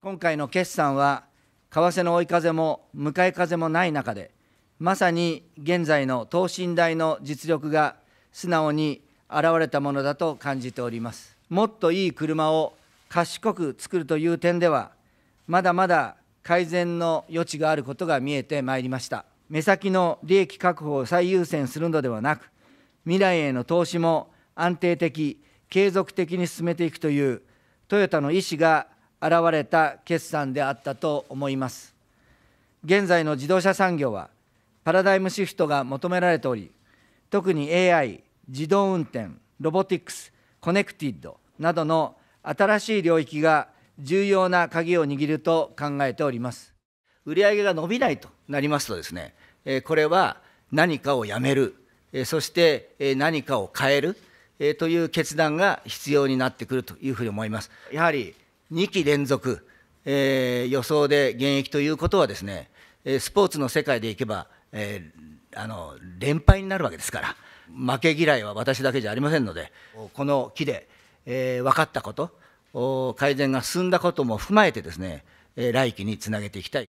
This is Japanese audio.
今回の決算は為替の追い風も向かい風もない中でまさに現在の等身大の実力が素直に現れたものだと感じておりますもっといい車を賢く作るという点ではまだまだ改善の余地があることが見えてまいりました目先の利益確保を最優先するのではなく未来への投資も安定的継続的に進めていくというトヨタの意思が現れた決算であったと思います現在の自動車産業はパラダイムシフトが求められており特に AI 自動運転ロボティクスコネクティッドなどの新しい領域が重要な鍵を握ると考えております売上が伸びないとなりますとですねこれは何かをやめるそして何かを変えるという決断が必要になってくるというふうに思いますやはり2期連続、えー、予想で現役ということはですね、スポーツの世界でいけば、えー、あの連敗になるわけですから負け嫌いは私だけじゃありませんのでこの期で、えー、分かったこと改善が進んだことも踏まえてですね来期につなげていきたい。